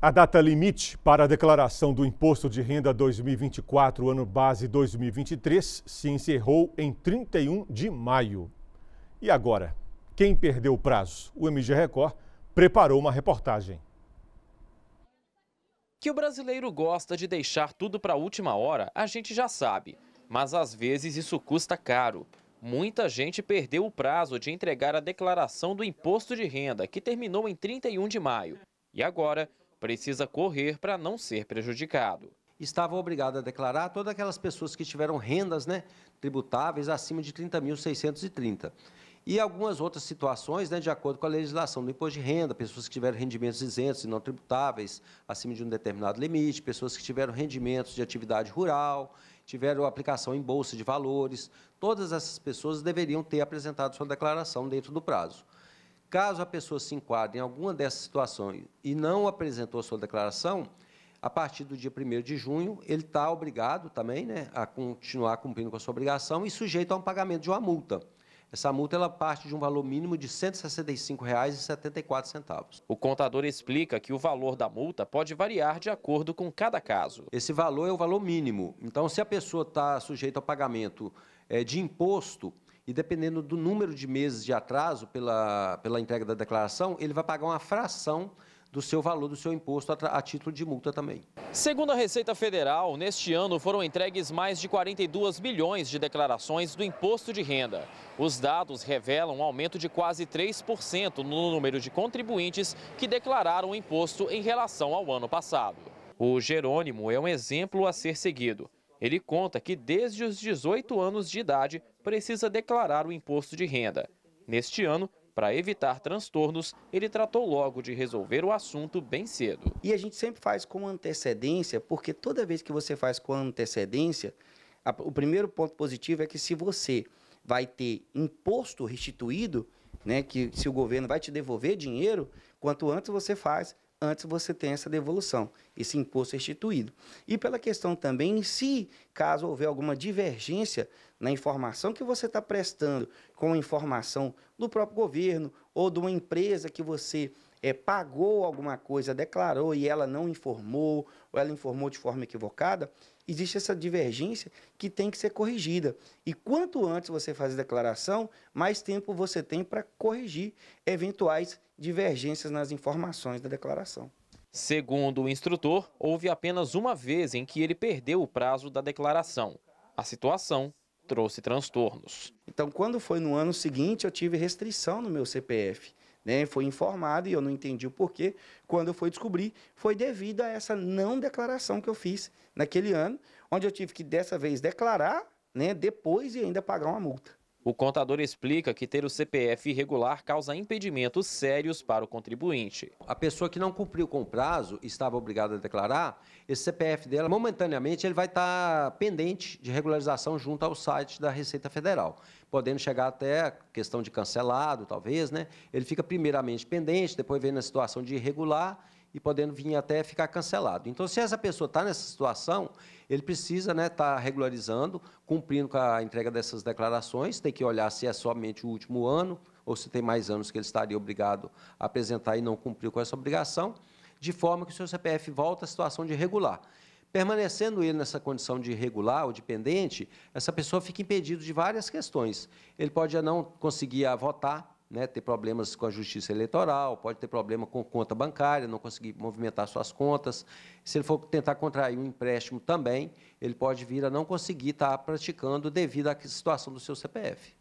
A data limite para a declaração do Imposto de Renda 2024, ano base 2023, se encerrou em 31 de maio. E agora, quem perdeu o prazo? O MG Record preparou uma reportagem. Que o brasileiro gosta de deixar tudo para a última hora, a gente já sabe. Mas às vezes isso custa caro. Muita gente perdeu o prazo de entregar a declaração do Imposto de Renda, que terminou em 31 de maio. E agora precisa correr para não ser prejudicado. Estava obrigado a declarar todas aquelas pessoas que tiveram rendas né, tributáveis acima de 30.630. E algumas outras situações, né, de acordo com a legislação do imposto de renda, pessoas que tiveram rendimentos isentos e não tributáveis acima de um determinado limite, pessoas que tiveram rendimentos de atividade rural, tiveram aplicação em bolsa de valores, todas essas pessoas deveriam ter apresentado sua declaração dentro do prazo. Caso a pessoa se enquadre em alguma dessas situações e não apresentou a sua declaração, a partir do dia 1 de junho, ele está obrigado também né, a continuar cumprindo com a sua obrigação e sujeito a um pagamento de uma multa. Essa multa ela parte de um valor mínimo de R$ 165,74. O contador explica que o valor da multa pode variar de acordo com cada caso. Esse valor é o valor mínimo. Então, se a pessoa está sujeita ao pagamento é, de imposto, e dependendo do número de meses de atraso pela, pela entrega da declaração, ele vai pagar uma fração do seu valor do seu imposto a, a, título de multa também. Segundo a Receita Federal, neste ano foram entregues mais de 42 milhões de declarações do imposto de renda. Os dados revelam um aumento de quase 3% no número de contribuintes que declararam o imposto em relação ao ano passado. O Jerônimo é um exemplo a ser seguido. Ele conta que desde os 18 anos de idade precisa declarar o imposto de renda. Neste ano, para evitar transtornos, ele tratou logo de resolver o assunto bem cedo. E a gente sempre faz com antecedência, porque toda vez que você faz com antecedência, a, o primeiro ponto positivo é que se você vai ter imposto restituído, né, que se o governo vai te devolver dinheiro, quanto antes você faz, antes você tem essa devolução, esse imposto restituído. É e pela questão também, se caso houver alguma divergência na informação que você está prestando com a informação do próprio governo ou de uma empresa que você é, pagou alguma coisa, declarou e ela não informou, ou ela informou de forma equivocada, existe essa divergência que tem que ser corrigida. E quanto antes você faz a declaração, mais tempo você tem para corrigir eventuais divergências nas informações da declaração. Segundo o instrutor, houve apenas uma vez em que ele perdeu o prazo da declaração. A situação trouxe transtornos. Então, quando foi no ano seguinte, eu tive restrição no meu CPF. Né? Foi informado e eu não entendi o porquê. Quando eu fui descobrir, foi devido a essa não declaração que eu fiz naquele ano, onde eu tive que dessa vez declarar, né, depois e ainda pagar uma multa. O contador explica que ter o CPF irregular causa impedimentos sérios para o contribuinte. A pessoa que não cumpriu com o prazo e estava obrigada a declarar, esse CPF dela, momentaneamente, ele vai estar pendente de regularização junto ao site da Receita Federal, podendo chegar até questão de cancelado, talvez, né? Ele fica primeiramente pendente, depois vem na situação de irregular e podendo vir até ficar cancelado. Então, se essa pessoa está nessa situação, ele precisa estar né, tá regularizando, cumprindo com a entrega dessas declarações, tem que olhar se é somente o último ano ou se tem mais anos que ele estaria obrigado a apresentar e não cumpriu com essa obrigação, de forma que o seu CPF volta à situação de regular. Permanecendo ele nessa condição de irregular ou dependente, essa pessoa fica impedido de várias questões. Ele pode não conseguir votar, né, ter problemas com a justiça eleitoral, pode ter problema com conta bancária, não conseguir movimentar suas contas. Se ele for tentar contrair um empréstimo também, ele pode vir a não conseguir estar praticando devido à situação do seu CPF.